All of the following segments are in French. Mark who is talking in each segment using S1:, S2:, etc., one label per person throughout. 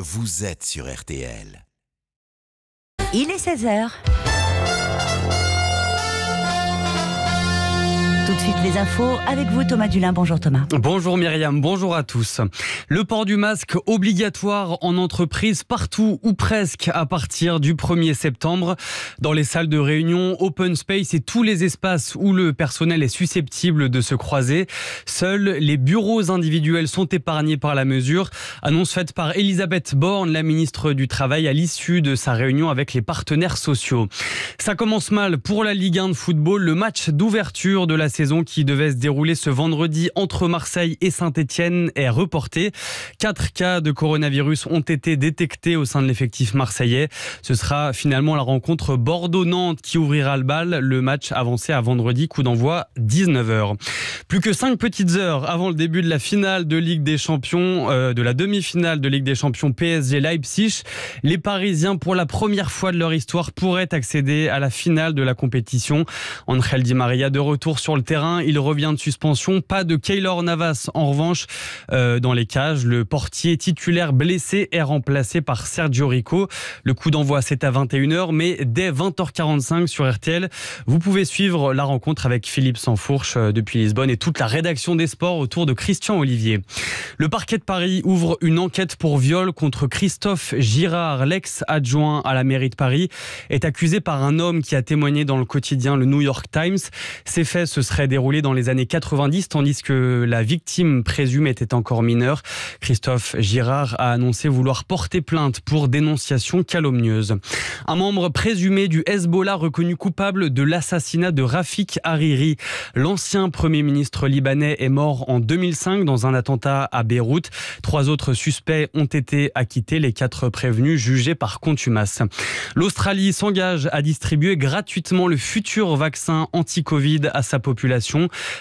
S1: Vous êtes sur RTL. Il est 16h. les infos avec vous Thomas Dulin. Bonjour Thomas. Bonjour Myriam, bonjour à tous. Le port du masque obligatoire en entreprise partout ou presque à partir du 1er septembre dans les salles de réunion, open space et tous les espaces où le personnel est susceptible de se croiser. Seuls les bureaux individuels sont épargnés par la mesure, annonce faite par Elisabeth Borne, la ministre du Travail à l'issue de sa réunion avec les partenaires sociaux. Ça commence mal pour la Ligue 1 de football, le match d'ouverture de la saison qui devait se dérouler ce vendredi entre Marseille et Saint-Etienne est reportée. Quatre cas de coronavirus ont été détectés au sein de l'effectif marseillais. Ce sera finalement la rencontre bordonnante qui ouvrira le bal. Le match avancé à vendredi, coup d'envoi 19h. Plus que cinq petites heures avant le début de la finale de Ligue des Champions, euh, de la demi-finale de Ligue des Champions PSG Leipzig, les Parisiens, pour la première fois de leur histoire, pourraient accéder à la finale de la compétition. Angel Di Maria de retour sur le terrain il revient de suspension. Pas de Keylor Navas en revanche euh, dans les cages. Le portier titulaire blessé est remplacé par Sergio Rico. Le coup d'envoi c'est à 21h, mais dès 20h45 sur RTL, vous pouvez suivre la rencontre avec Philippe Sansfourche euh, depuis Lisbonne et toute la rédaction des sports autour de Christian Olivier. Le parquet de Paris ouvre une enquête pour viol contre Christophe Girard, l'ex-adjoint à la mairie de Paris, est accusé par un homme qui a témoigné dans le quotidien le New York Times. Ces faits ce seraient déroulé dans les années 90, tandis que la victime présumée était encore mineure. Christophe Girard a annoncé vouloir porter plainte pour dénonciation calomnieuse. Un membre présumé du Hezbollah reconnu coupable de l'assassinat de Rafik Hariri. L'ancien Premier ministre libanais est mort en 2005 dans un attentat à Beyrouth. Trois autres suspects ont été acquittés, les quatre prévenus jugés par contumace. L'Australie s'engage à distribuer gratuitement le futur vaccin anti-Covid à sa population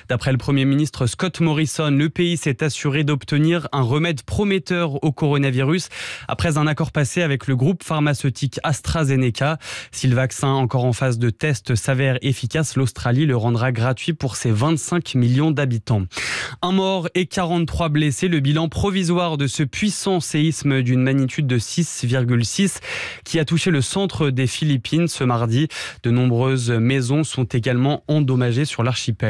S1: D'après le Premier ministre Scott Morrison, le pays s'est assuré d'obtenir un remède prometteur au coronavirus après un accord passé avec le groupe pharmaceutique AstraZeneca. Si le vaccin encore en phase de test s'avère efficace, l'Australie le rendra gratuit pour ses 25 millions d'habitants. Un mort et 43 blessés, le bilan provisoire de ce puissant séisme d'une magnitude de 6,6 qui a touché le centre des Philippines ce mardi. De nombreuses maisons sont également endommagées sur l'archipel.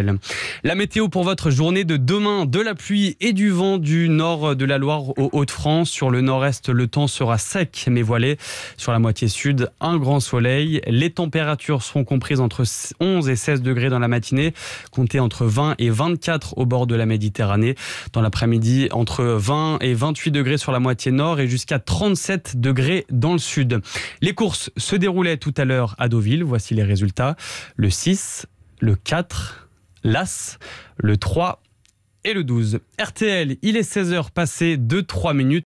S1: La météo pour votre journée de demain, de la pluie et du vent du nord de la Loire au Hauts-de-France. Sur le nord-est, le temps sera sec mais voilé. Sur la moitié sud, un grand soleil. Les températures seront comprises entre 11 et 16 degrés dans la matinée, comptez entre 20 et 24 au bord de la Méditerranée. Dans l'après-midi, entre 20 et 28 degrés sur la moitié nord et jusqu'à 37 degrés dans le sud. Les courses se déroulaient tout à l'heure à Deauville. Voici les résultats. Le 6, le 4, l'As, le 3 et le 12. RTL, il est 16h passé de 3 minutes.